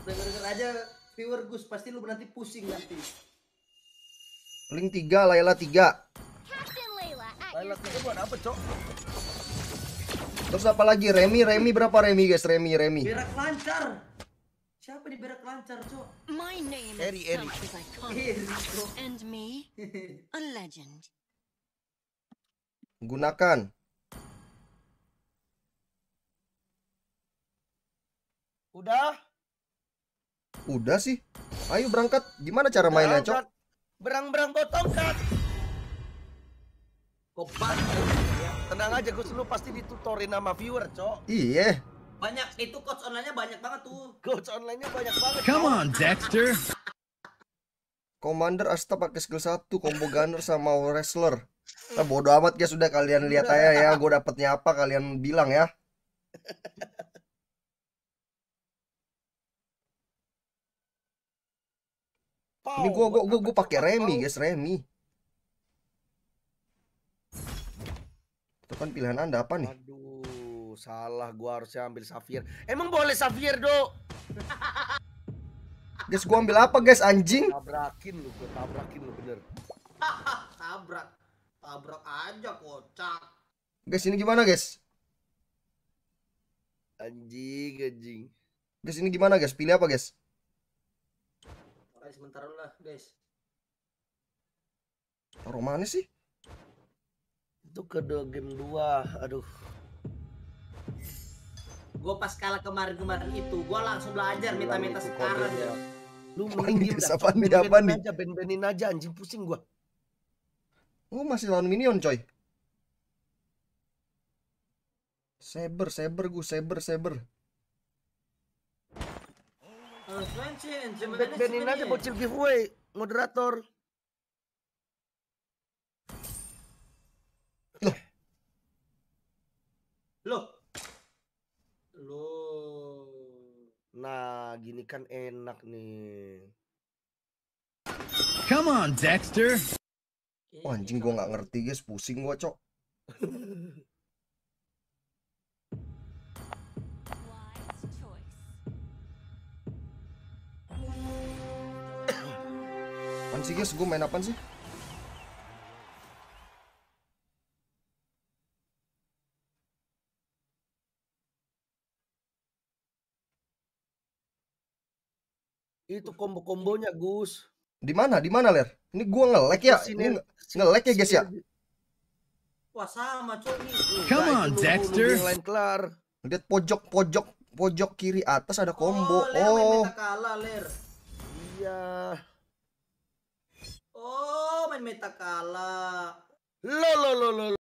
Dengar-dengar aja viewer Gus pasti lu nanti pusing nanti. Link 3 Layla 3. Layla 3 buat apa, Cok? Terus apa lagi? Remy Remy berapa Remy guys? Remy Remy Berak lancar. Siapa di berak lancar, Cok? My name Eri, Eri. And me, a legend. Gunakan. Udah. Udah sih. Ayo berangkat. Gimana cara mainnya, Cok? Berang-berang bawa tongkat. tenang aja, Gus. Lu pasti ditutorin nama viewer, Cok. Iya. Banyak itu coach online-nya banyak banget tuh. Coach online-nya banyak banget. Come on, Dexter. Commander Asta pakai skill 1 combo gunner sama wrestler. Nah, bodo amat ya sudah kalian lihat aja ya gue dapetnya apa kalian bilang ya. Ini gua gua gua, gua pakai Remy, guys, Remy. Itu kan pilihan Anda apa nih? Aduh, salah gua harusnya ambil Safir. Emang boleh Safir, Do? guys, gua ambil apa, guys, anjing? Tabrakin lu, gua tabrakin lu bener. Tabrak. Tabrak aja, kocak. Guys, ini gimana, guys? Anjing, anjing. Guys, ini gimana, guys? Pilih apa, guys? pakai sementara dulu lah guys taruh mana sih itu ke game 2 aduh gue pas kalah kemarin-kemarin itu gue langsung belajar minta-minta sekarang ya. ya. lu mending apa nih apa nih aja ben-benin aja anjing pusing gue Oh masih lawan minion coy Saber, saber gue, saber, saber. Benin aja bocil giveaway moderator. lo lo Loh. Nah, gini kan enak nih. Come on, Dexter. Oh, anjing gua nggak ngerti guys, pusing gua, Cok. Apaan sih guys? Gue main apaan sih? Itu combo-kombonya Gus. Di mana? Di mana, Ler? Ini gua nge-lag ya? Ini nge-lag ya, guys ya? Wah, sama cuy. Come on, Dexter. Lain kelar. Lihat pojok-pojok pojok kiri atas ada oh, combo. Oh, oh. kalah, Iya meta kala. Lo lo lo lo.